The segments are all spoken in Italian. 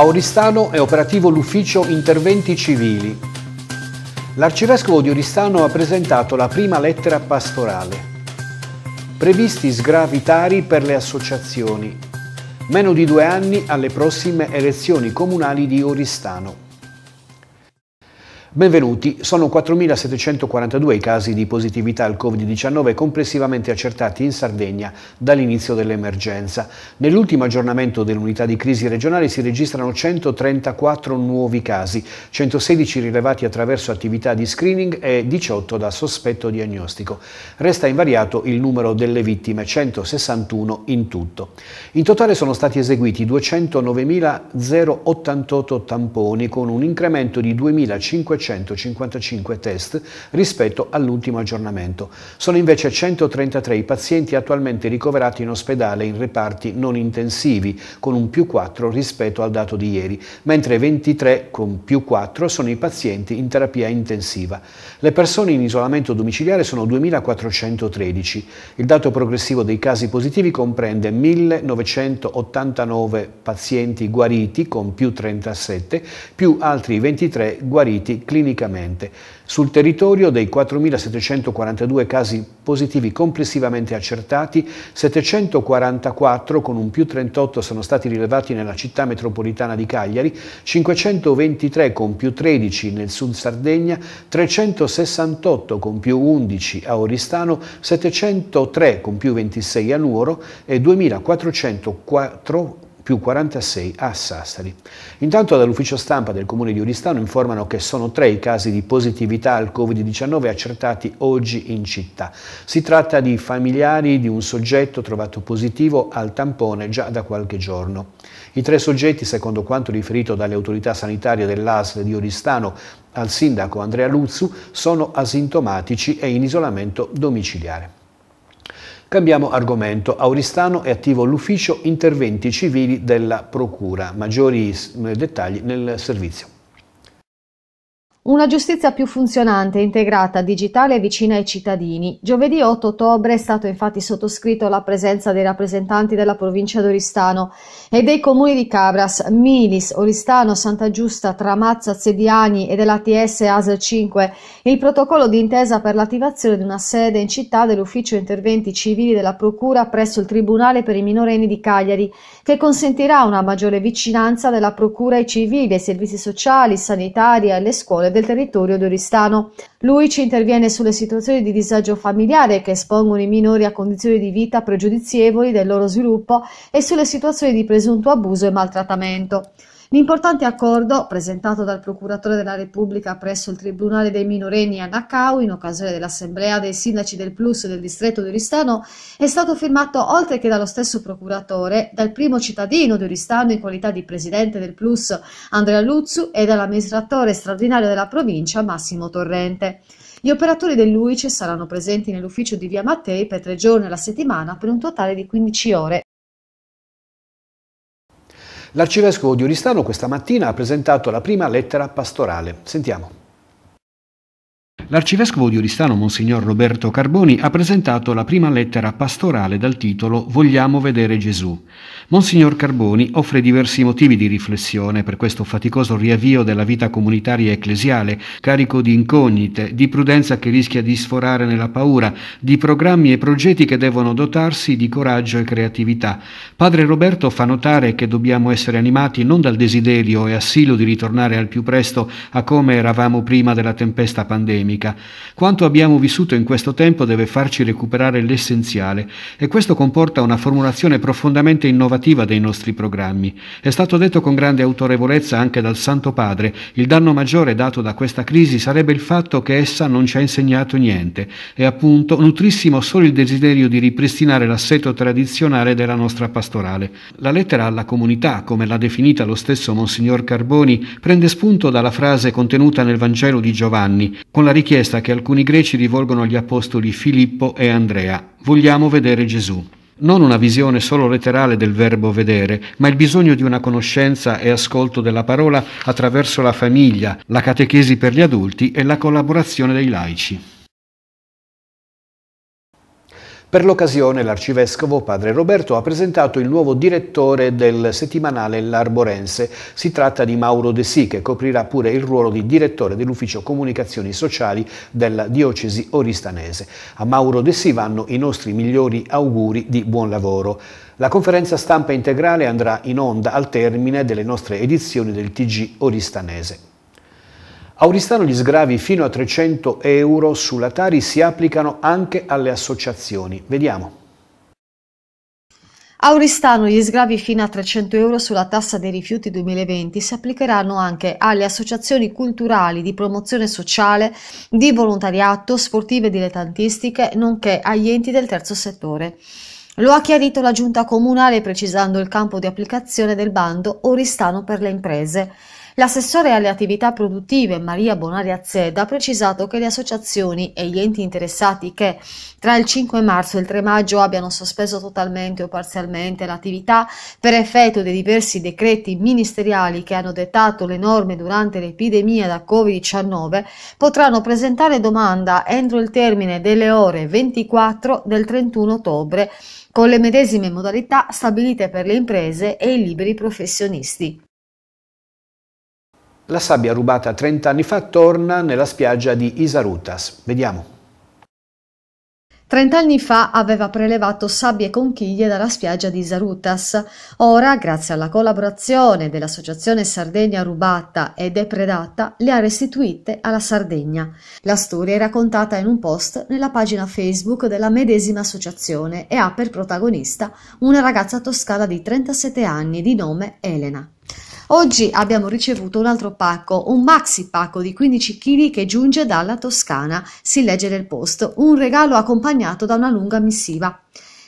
A Oristano è operativo l'ufficio interventi civili. L'arcivescovo di Oristano ha presentato la prima lettera pastorale. Previsti sgravi tari per le associazioni. Meno di due anni alle prossime elezioni comunali di Oristano. Benvenuti, sono 4.742 i casi di positività al Covid-19 complessivamente accertati in Sardegna dall'inizio dell'emergenza. Nell'ultimo aggiornamento dell'unità di crisi regionale si registrano 134 nuovi casi, 116 rilevati attraverso attività di screening e 18 da sospetto diagnostico. Resta invariato il numero delle vittime, 161 in tutto. In totale sono stati eseguiti 209.088 tamponi con un incremento di 2.500 555 test rispetto all'ultimo aggiornamento. Sono invece 133 i pazienti attualmente ricoverati in ospedale in reparti non intensivi, con un più 4 rispetto al dato di ieri, mentre 23 con più 4 sono i pazienti in terapia intensiva. Le persone in isolamento domiciliare sono 2413. Il dato progressivo dei casi positivi comprende 1989 pazienti guariti con più 37, più altri 23 guariti clinicamente sul territorio dei 4.742 casi positivi complessivamente accertati, 744 con un più 38 sono stati rilevati nella città metropolitana di Cagliari, 523 con più 13 nel sud Sardegna, 368 con più 11 a Oristano, 703 con più 26 a Nuoro e 2.404 più 46 a Sassari. Intanto dall'ufficio stampa del comune di Oristano informano che sono tre i casi di positività al Covid-19 accertati oggi in città. Si tratta di familiari di un soggetto trovato positivo al tampone già da qualche giorno. I tre soggetti, secondo quanto riferito dalle autorità sanitarie dell'ASL di Oristano al sindaco Andrea Luzzu, sono asintomatici e in isolamento domiciliare. Cambiamo argomento. Auristano è attivo l'ufficio interventi civili della Procura. Maggiori eh, dettagli nel servizio. Una giustizia più funzionante, integrata, digitale e vicina ai cittadini. Giovedì 8 ottobre è stato infatti sottoscritto la presenza dei rappresentanti della provincia d'Oristano e dei comuni di Cabras, Milis, Oristano, Santa Giusta, Tramazza, Zediani e dell'ATS ASL 5 il protocollo d'intesa per l'attivazione di una sede in città dell'ufficio interventi civili della Procura presso il Tribunale per i minorenni di Cagliari che consentirà una maggiore vicinanza della Procura ai civili, ai servizi sociali, sanitari e alle scuole del territorio d'Oristano. Lui ci interviene sulle situazioni di disagio familiare che espongono i minori a condizioni di vita pregiudizievoli del loro sviluppo e sulle situazioni di presunto abuso e maltrattamento. L'importante accordo, presentato dal procuratore della Repubblica presso il Tribunale dei minorenni a Nacau in occasione dell'assemblea dei sindaci del Plus del distretto di Oristano, è stato firmato oltre che dallo stesso procuratore, dal primo cittadino di Oristano in qualità di presidente del Plus Andrea Luzzu e dall'amministratore straordinario della provincia Massimo Torrente. Gli operatori dell'UICE saranno presenti nell'ufficio di Via Mattei per tre giorni alla settimana per un totale di 15 ore. L'arcivescovo di Oristano questa mattina ha presentato la prima lettera pastorale. Sentiamo l'arcivescovo di Oristano, Monsignor Roberto Carboni, ha presentato la prima lettera pastorale dal titolo Vogliamo vedere Gesù. Monsignor Carboni offre diversi motivi di riflessione per questo faticoso riavvio della vita comunitaria ecclesiale, carico di incognite, di prudenza che rischia di sforare nella paura, di programmi e progetti che devono dotarsi di coraggio e creatività. Padre Roberto fa notare che dobbiamo essere animati non dal desiderio e assilo di ritornare al più presto a come eravamo prima della tempesta pandemica, politica. Quanto abbiamo vissuto in questo tempo deve farci recuperare l'essenziale e questo comporta una formulazione profondamente innovativa dei nostri programmi. È stato detto con grande autorevolezza anche dal Santo Padre, il danno maggiore dato da questa crisi sarebbe il fatto che essa non ci ha insegnato niente e appunto nutrissimo solo il desiderio di ripristinare l'assetto tradizionale della nostra pastorale. La lettera alla comunità, come l'ha definita lo stesso Monsignor Carboni, prende spunto dalla frase contenuta nel Vangelo di Giovanni, con la richiesta richiesta che alcuni greci rivolgono agli apostoli Filippo e Andrea. Vogliamo vedere Gesù. Non una visione solo letterale del verbo vedere, ma il bisogno di una conoscenza e ascolto della parola attraverso la famiglia, la catechesi per gli adulti e la collaborazione dei laici. Per l'occasione l'arcivescovo padre Roberto ha presentato il nuovo direttore del settimanale L'Arborense. Si tratta di Mauro De Sì che coprirà pure il ruolo di direttore dell'ufficio comunicazioni sociali della diocesi oristanese. A Mauro De Sì vanno i nostri migliori auguri di buon lavoro. La conferenza stampa integrale andrà in onda al termine delle nostre edizioni del TG Oristanese. Auristano gli sgravi fino a 300 euro sulla Tari si applicano anche alle associazioni. Vediamo. Auristano gli sgravi fino a 300 euro sulla tassa dei rifiuti 2020 si applicheranno anche alle associazioni culturali di promozione sociale, di volontariato, sportive dilettantistiche, nonché agli enti del terzo settore. Lo ha chiarito la Giunta Comunale precisando il campo di applicazione del bando Oristano per le imprese. L'assessore alle attività produttive Maria Bonaria Zedda ha precisato che le associazioni e gli enti interessati che tra il 5 marzo e il 3 maggio abbiano sospeso totalmente o parzialmente l'attività per effetto dei diversi decreti ministeriali che hanno dettato le norme durante l'epidemia da Covid-19 potranno presentare domanda entro il termine delle ore 24 del 31 ottobre con le medesime modalità stabilite per le imprese e i liberi professionisti. La sabbia rubata 30 anni fa torna nella spiaggia di Isarutas. Vediamo. Trent'anni fa aveva prelevato sabbie e conchiglie dalla spiaggia di Isarutas. Ora, grazie alla collaborazione dell'Associazione Sardegna Rubata e Depredata, le ha restituite alla Sardegna. La storia è raccontata in un post nella pagina Facebook della medesima associazione e ha per protagonista una ragazza toscana di 37 anni di nome Elena. Oggi abbiamo ricevuto un altro pacco, un maxi pacco di 15 kg che giunge dalla Toscana, si legge nel post, un regalo accompagnato da una lunga missiva.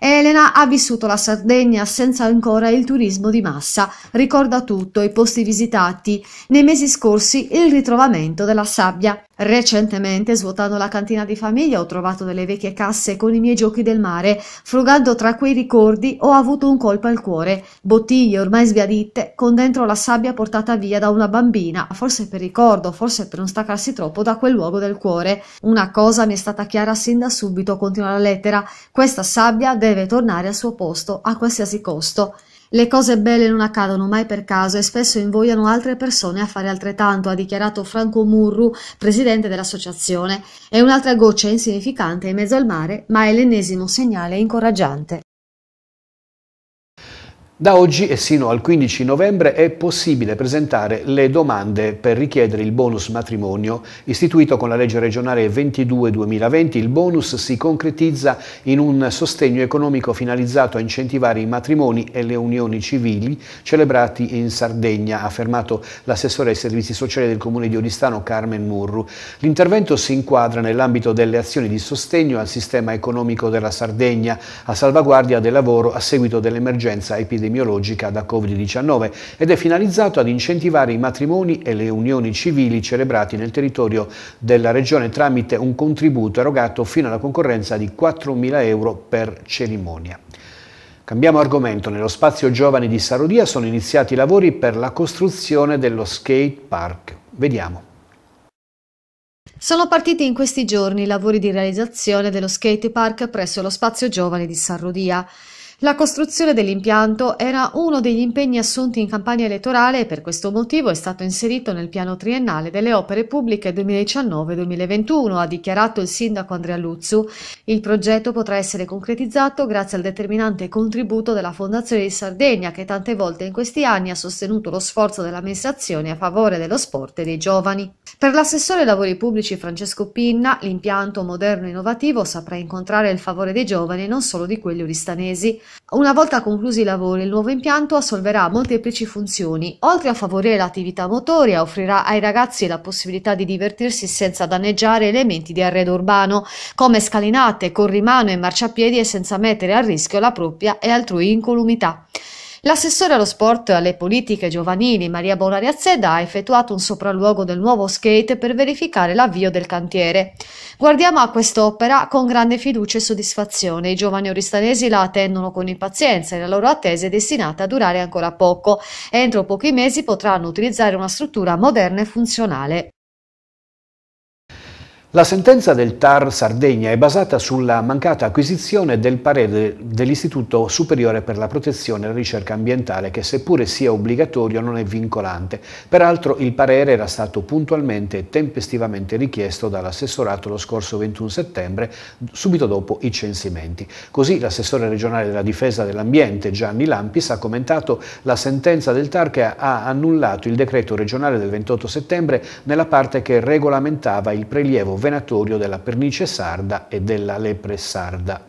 Elena ha vissuto la Sardegna senza ancora il turismo di massa, ricorda tutto, i posti visitati, nei mesi scorsi il ritrovamento della sabbia. Recentemente, svuotando la cantina di famiglia, ho trovato delle vecchie casse con i miei giochi del mare. Frugando tra quei ricordi, ho avuto un colpo al cuore. Bottiglie ormai sbiadite, con dentro la sabbia portata via da una bambina, forse per ricordo, forse per non staccarsi troppo da quel luogo del cuore. Una cosa mi è stata chiara sin da subito, continua la lettera. Questa sabbia deve tornare al suo posto, a qualsiasi costo. Le cose belle non accadono mai per caso e spesso invogliano altre persone a fare altrettanto, ha dichiarato Franco Murru, presidente dell'associazione. È un'altra goccia insignificante in mezzo al mare, ma è l'ennesimo segnale incoraggiante. Da oggi e sino al 15 novembre è possibile presentare le domande per richiedere il bonus matrimonio. Istituito con la legge regionale 22-2020, il bonus si concretizza in un sostegno economico finalizzato a incentivare i matrimoni e le unioni civili celebrati in Sardegna, ha affermato l'assessore ai servizi sociali del comune di Oristano Carmen Murru. L'intervento si inquadra nell'ambito delle azioni di sostegno al sistema economico della Sardegna a salvaguardia del lavoro a seguito dell'emergenza epidemiologica epidemiologica da Covid-19 ed è finalizzato ad incentivare i matrimoni e le unioni civili celebrati nel territorio della regione tramite un contributo erogato fino alla concorrenza di 4.000 euro per cerimonia. Cambiamo argomento. Nello spazio giovani di Sarodia sono iniziati i lavori per la costruzione dello skate park. Vediamo. Sono partiti in questi giorni i lavori di realizzazione dello skate park presso lo spazio giovani di San Rodia. La costruzione dell'impianto era uno degli impegni assunti in campagna elettorale e per questo motivo è stato inserito nel piano triennale delle opere pubbliche 2019-2021, ha dichiarato il sindaco Andrea Luzzu. Il progetto potrà essere concretizzato grazie al determinante contributo della Fondazione di Sardegna che tante volte in questi anni ha sostenuto lo sforzo dell'amministrazione a favore dello sport e dei giovani. Per l'assessore ai lavori pubblici Francesco Pinna, l'impianto moderno e innovativo saprà incontrare il favore dei giovani e non solo di quelli oristanesi. Una volta conclusi i lavori, il nuovo impianto assolverà molteplici funzioni. Oltre a favorire l'attività motoria, offrirà ai ragazzi la possibilità di divertirsi senza danneggiare elementi di arredo urbano, come scalinate, corrimano e marciapiedi e senza mettere a rischio la propria e altrui incolumità. L'assessore allo sport e alle politiche giovanili Maria Bonariazzeda ha effettuato un sopralluogo del nuovo skate per verificare l'avvio del cantiere. Guardiamo a quest'opera con grande fiducia e soddisfazione. I giovani oristanesi la attendono con impazienza e la loro attesa è destinata a durare ancora poco. Entro pochi mesi potranno utilizzare una struttura moderna e funzionale. La sentenza del TAR Sardegna è basata sulla mancata acquisizione del parere dell'Istituto Superiore per la Protezione e la Ricerca Ambientale che seppure sia obbligatorio non è vincolante. Peraltro il parere era stato puntualmente e tempestivamente richiesto dall'assessorato lo scorso 21 settembre, subito dopo i censimenti. Così l'assessore regionale della difesa dell'ambiente Gianni Lampis ha commentato la sentenza del TAR che ha annullato il decreto regionale del 28 settembre nella parte che regolamentava il prelievo venatorio della pernice sarda e della lepre sarda.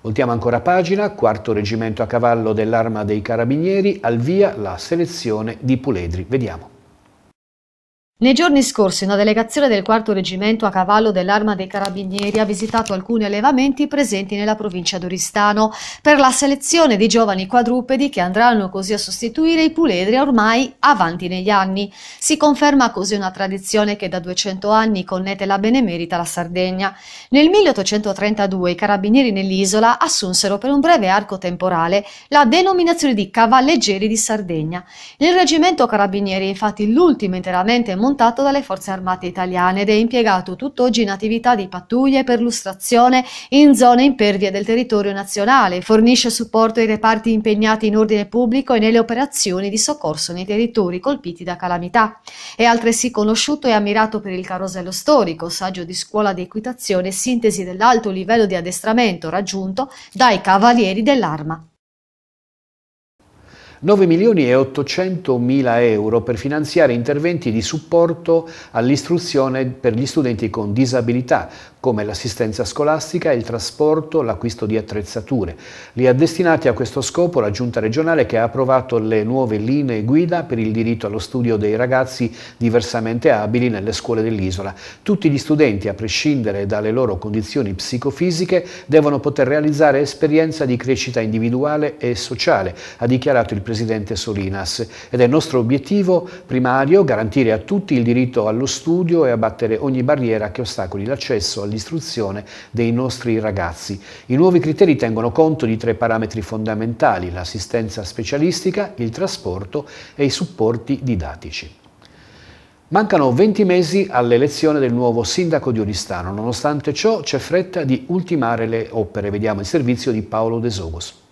Voltiamo ancora pagina, quarto reggimento a cavallo dell'arma dei carabinieri, al via la selezione di Puledri. Vediamo. Nei giorni scorsi una delegazione del 4 Reggimento a cavallo dell'Arma dei Carabinieri ha visitato alcuni allevamenti presenti nella provincia d'Oristano per la selezione di giovani quadrupedi che andranno così a sostituire i puledri ormai avanti negli anni. Si conferma così una tradizione che da 200 anni connette la benemerita alla Sardegna. Nel 1832 i carabinieri nell'isola assunsero per un breve arco temporale la denominazione di Cavalleggeri di Sardegna. Il reggimento carabinieri è infatti l'ultimo interamente montato dalle forze armate italiane ed è impiegato tutt'oggi in attività di pattuglie per lustrazione in zone impervie del territorio nazionale, fornisce supporto ai reparti impegnati in ordine pubblico e nelle operazioni di soccorso nei territori colpiti da calamità. È altresì conosciuto e ammirato per il carosello storico, saggio di scuola di equitazione e sintesi dell'alto livello di addestramento raggiunto dai cavalieri dell'arma. 9 milioni e 800 mila euro per finanziare interventi di supporto all'istruzione per gli studenti con disabilità, come l'assistenza scolastica, il trasporto, l'acquisto di attrezzature. Li ha destinati a questo scopo la Giunta regionale che ha approvato le nuove linee guida per il diritto allo studio dei ragazzi diversamente abili nelle scuole dell'isola. Tutti gli studenti, a prescindere dalle loro condizioni psicofisiche, devono poter realizzare esperienza di crescita individuale e sociale, ha dichiarato il presidente Solinas ed è nostro obiettivo primario garantire a tutti il diritto allo studio e abbattere ogni barriera che ostacoli l'accesso all'istruzione dei nostri ragazzi. I nuovi criteri tengono conto di tre parametri fondamentali, l'assistenza specialistica, il trasporto e i supporti didattici. Mancano 20 mesi all'elezione del nuovo sindaco di Oristano, nonostante ciò c'è fretta di ultimare le opere, vediamo il servizio di Paolo De Desogos.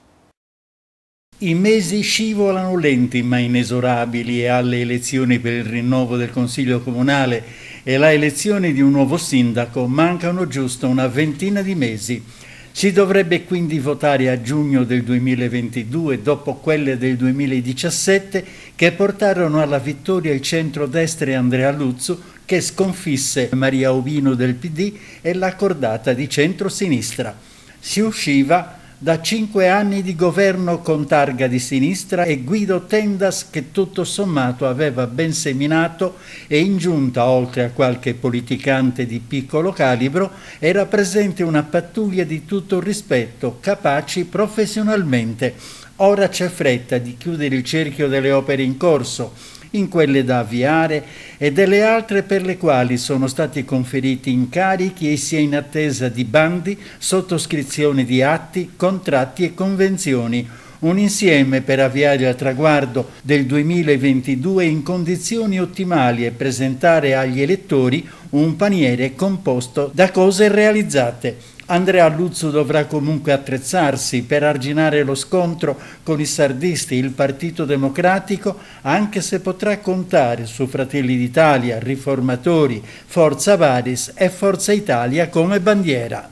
I mesi scivolano lenti ma inesorabili e alle elezioni per il rinnovo del Consiglio Comunale e la elezione di un nuovo sindaco mancano giusto una ventina di mesi. Si dovrebbe quindi votare a giugno del 2022 dopo quelle del 2017 che portarono alla vittoria il centrodestra e Andrea Luzzo che sconfisse Maria Ovino del PD e la cordata di sinistra Si usciva da cinque anni di governo con targa di sinistra e Guido Tendas che tutto sommato aveva ben seminato e in giunta, oltre a qualche politicante di piccolo calibro, era presente una pattuglia di tutto rispetto, capaci professionalmente. Ora c'è fretta di chiudere il cerchio delle opere in corso in quelle da avviare e delle altre per le quali sono stati conferiti incarichi e si è in attesa di bandi, sottoscrizioni di atti, contratti e convenzioni un insieme per avviare il traguardo del 2022 in condizioni ottimali e presentare agli elettori un paniere composto da cose realizzate. Andrea Luzzo dovrà comunque attrezzarsi per arginare lo scontro con i sardisti, il Partito Democratico, anche se potrà contare su Fratelli d'Italia, Riformatori, Forza Varis e Forza Italia come bandiera.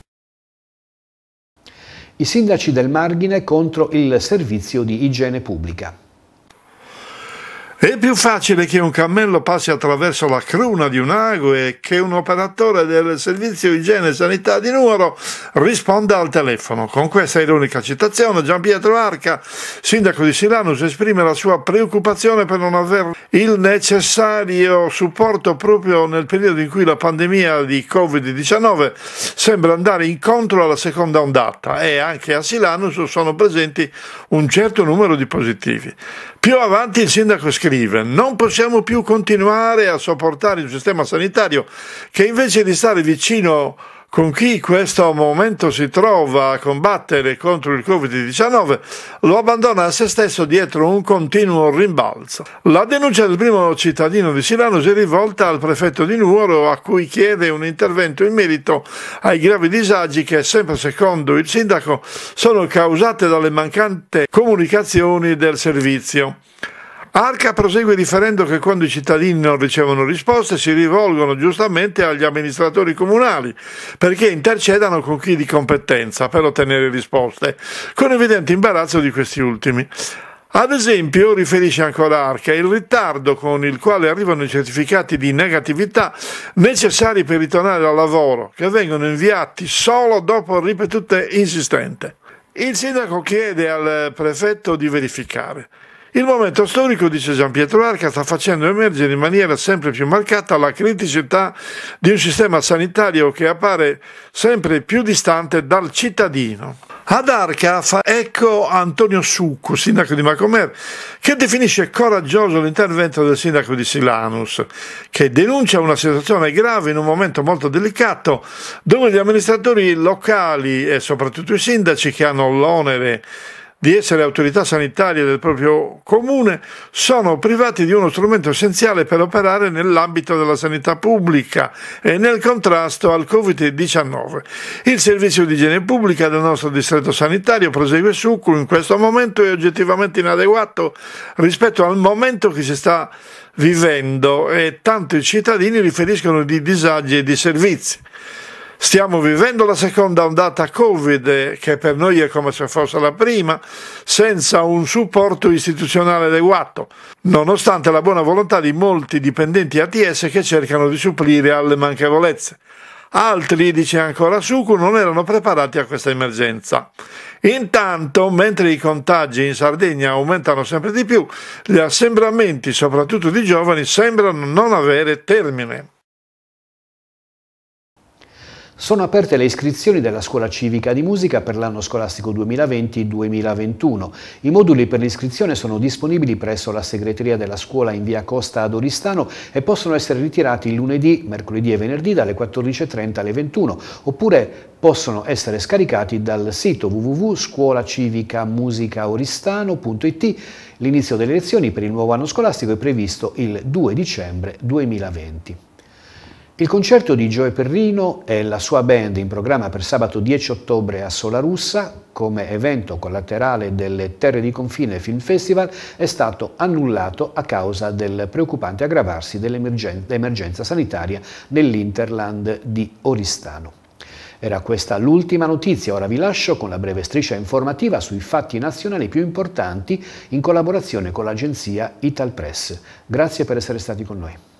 I sindaci del margine contro il servizio di igiene pubblica. È più facile che un cammello passi attraverso la cruna di un ago e che un operatore del servizio igiene e sanità di Nuoro risponda al telefono. Con questa ironica citazione Gian Pietro Arca, sindaco di Silanus, esprime la sua preoccupazione per non aver il necessario supporto proprio nel periodo in cui la pandemia di Covid-19 sembra andare incontro alla seconda ondata e anche a Silanus sono presenti un certo numero di positivi. Più avanti il sindaco scrive: Non possiamo più continuare a sopportare un sistema sanitario che invece di stare vicino con chi questo momento si trova a combattere contro il Covid-19 lo abbandona a se stesso dietro un continuo rimbalzo. La denuncia del primo cittadino di Silano si è rivolta al prefetto di Nuoro a cui chiede un intervento in merito ai gravi disagi che, sempre secondo il sindaco, sono causate dalle mancante comunicazioni del servizio. Arca prosegue riferendo che quando i cittadini non ricevono risposte si rivolgono giustamente agli amministratori comunali perché intercedano con chi di competenza per ottenere risposte, con evidente imbarazzo di questi ultimi. Ad esempio, riferisce ancora Arca, il ritardo con il quale arrivano i certificati di negatività necessari per ritornare al lavoro, che vengono inviati solo dopo ripetute insistenze. Il sindaco chiede al prefetto di verificare. Il momento storico, dice Gian Pietro Arca, sta facendo emergere in maniera sempre più marcata la criticità di un sistema sanitario che appare sempre più distante dal cittadino. Ad Arca fa ecco Antonio Succo, sindaco di Macomer, che definisce coraggioso l'intervento del sindaco di Silanus, che denuncia una situazione grave in un momento molto delicato, dove gli amministratori locali e soprattutto i sindaci che hanno l'onere di essere autorità sanitarie del proprio comune, sono privati di uno strumento essenziale per operare nell'ambito della sanità pubblica e nel contrasto al Covid-19. Il servizio di igiene pubblica del nostro distretto sanitario prosegue su in questo momento è oggettivamente inadeguato rispetto al momento che si sta vivendo e tanto i cittadini riferiscono di disagi e di servizi. Stiamo vivendo la seconda ondata Covid, eh, che per noi è come se fosse la prima, senza un supporto istituzionale adeguato, nonostante la buona volontà di molti dipendenti ATS che cercano di supplire alle manchevolezze. Altri, dice ancora Suku, non erano preparati a questa emergenza. Intanto, mentre i contagi in Sardegna aumentano sempre di più, gli assembramenti, soprattutto di giovani, sembrano non avere termine. Sono aperte le iscrizioni della Scuola Civica di Musica per l'anno scolastico 2020-2021. I moduli per l'iscrizione sono disponibili presso la segreteria della scuola in via Costa ad Oristano e possono essere ritirati lunedì, mercoledì e venerdì dalle 14.30 alle 21 oppure possono essere scaricati dal sito www.scuolacivicamusicaoristano.it. L'inizio delle lezioni per il nuovo anno scolastico è previsto il 2 dicembre 2020. Il concerto di Joe Perrino e la sua band in programma per sabato 10 ottobre a Solarussa, come evento collaterale delle Terre di Confine Film Festival, è stato annullato a causa del preoccupante aggravarsi dell'emergenza sanitaria nell'Interland di Oristano. Era questa l'ultima notizia, ora vi lascio con la breve striscia informativa sui fatti nazionali più importanti in collaborazione con l'agenzia Italpress. Grazie per essere stati con noi.